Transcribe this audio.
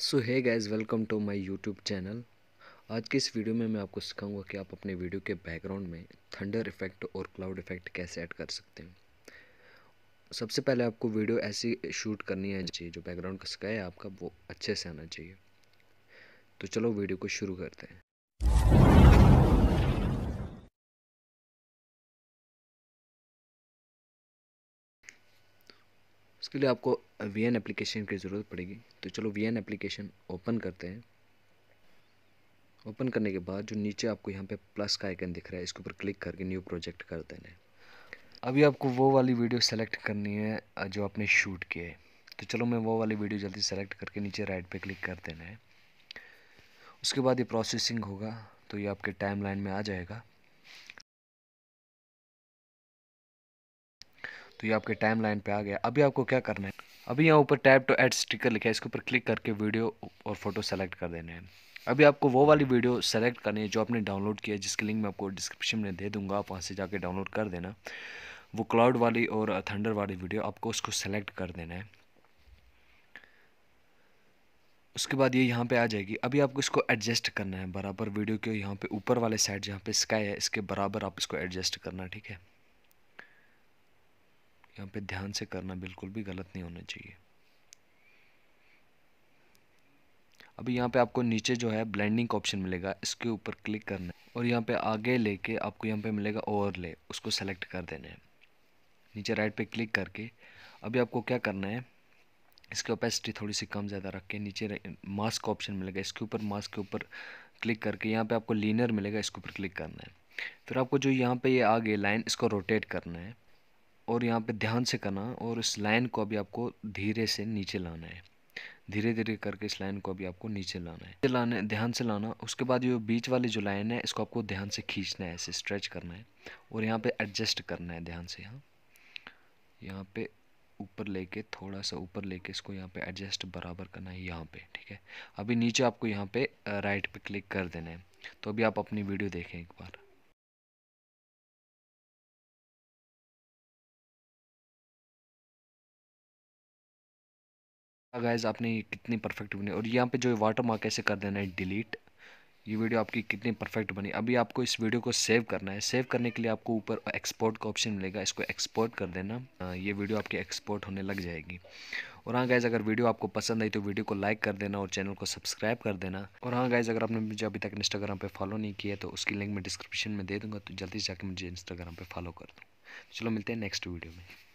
so hi guys welcome to my YouTube channel आज के इस वीडियो में मैं आपको सिखाऊंगा कि आप अपने वीडियो के बैकग्राउंड में थंडर इफेक्ट और क्लाउड इफेक्ट कैसे ऐड कर सकते हैं सबसे पहले आपको वीडियो ऐसी शूट करनी है चाहिए जो बैकग्राउंड का स्काई है आपका वो अच्छे से आना चाहिए तो चलो वीडियो को शुरू करते हैं उसके लिए आपको वी एन एप्लीकेशन की ज़रूरत पड़ेगी तो चलो वी एन एप्लीकेशन ओपन करते हैं ओपन करने के बाद जो नीचे आपको यहाँ पे प्लस का आइकन दिख रहा है इसके ऊपर क्लिक करके न्यू प्रोजेक्ट कर देना है अभी आपको वो वाली वीडियो सेलेक्ट करनी है जो आपने शूट किया है तो चलो मैं वो वाली वीडियो जल्दी सेलेक्ट करके नीचे राइट पे क्लिक कर देना है उसके बाद ये प्रोसेसिंग होगा तो ये आपके टाइम में आ जाएगा तो ये आपके टाइम लाइन पर आ गया अभी आपको क्या करना है अभी यहाँ ऊपर टैप टू एड स्टिकर लिखा है इसके ऊपर क्लिक करके वीडियो और फोटो सेलेक्ट कर देने हैं अभी आपको वो वाली वीडियो सेलेक्ट करनी है जो आपने डाउनलोड किया है जिसकी लिंक मैं आपको डिस्क्रिप्शन में दे दूंगा आप वहाँ से जाके डाउनलोड कर देना वो क्लाउड वाली और थंडर वाली वीडियो आपको उसको सेलेक्ट कर देना है उसके बाद ये यहाँ पे आ जाएगी अभी आपको इसको एडजस्ट करना है बराबर वीडियो के यहाँ पे ऊपर वाले साइड जहाँ पे स्काई है इसके बराबर आप इसको एडजस्ट करना ठीक है यहाँ पे ध्यान से करना बिल्कुल भी गलत नहीं होना चाहिए अभी यहाँ पे आपको नीचे जो है ब्लेंडिंग का ऑप्शन मिलेगा इसके ऊपर क्लिक करना है और यहाँ पे आगे लेके आपको यहाँ पे मिलेगा ओवरले उसको सेलेक्ट कर देना है नीचे राइट पे क्लिक करके अभी आपको क्या करना है इसकी ओपेसिटी थोड़ी सी कम ज़्यादा रख के नीचे मास्क का ऑप्शन मिलेगा इसके ऊपर मास्क के ऊपर क्लिक करके यहाँ पे आपको लीनर मिलेगा इसके ऊपर क्लिक करना है फिर आपको जो यहाँ पे ये यह आगे लाइन इसको रोटेट करना है और यहाँ पे ध्यान से करना और इस लाइन को अभी आपको धीरे से नीचे लाना है धीरे धीरे करके इस लाइन को अभी आपको नीचे लाना है लाने ध्यान से लाना उसके बाद ये बीच वाली जो लाइन है इसको आपको ध्यान से खींचना है ऐसे स्ट्रेच करना है और यहाँ पे एडजस्ट करना है ध्यान से यहाँ यहाँ पे ऊपर लेके थोड़ा सा ऊपर लेके इसको यहाँ पे एडजस्ट बराबर करना है यहाँ पे ठीक है अभी नीचे आपको यहाँ पे राइट पे क्लिक कर देना है तो अभी आप अपनी वीडियो देखें एक बार गाइज हाँ आपने कितनी परफेक्ट बनी और यहाँ पे जो वाटर मार्क ऐसे कर देना है डिलीट ये वीडियो आपकी कितनी परफेक्ट बनी अभी आपको इस वीडियो को सेव करना है सेव करने के लिए आपको ऊपर एक्सपोर्ट का ऑप्शन मिलेगा इसको एक्सपोर्ट कर देना ये वीडियो आपकी एक्सपोर्ट होने लग जाएगी और हाँ गाइज़ अगर वीडियो आपको पसंद आई तो वीडियो को लाइक कर देना और चैनल को सब्सक्राइब कर देना और हाँ गाइज़ अगर आपने मुझे अभी तक इंस्टाग्राम पर फॉलो नहीं किया तो उसकी लिंक मैं डिस्क्रिप्शन में दे दूँगा तो जल्दी से जाकर मुझे इंस्टाग्राम पर फॉलो कर दूँ चलो मिलते हैं नेक्स्ट वीडियो में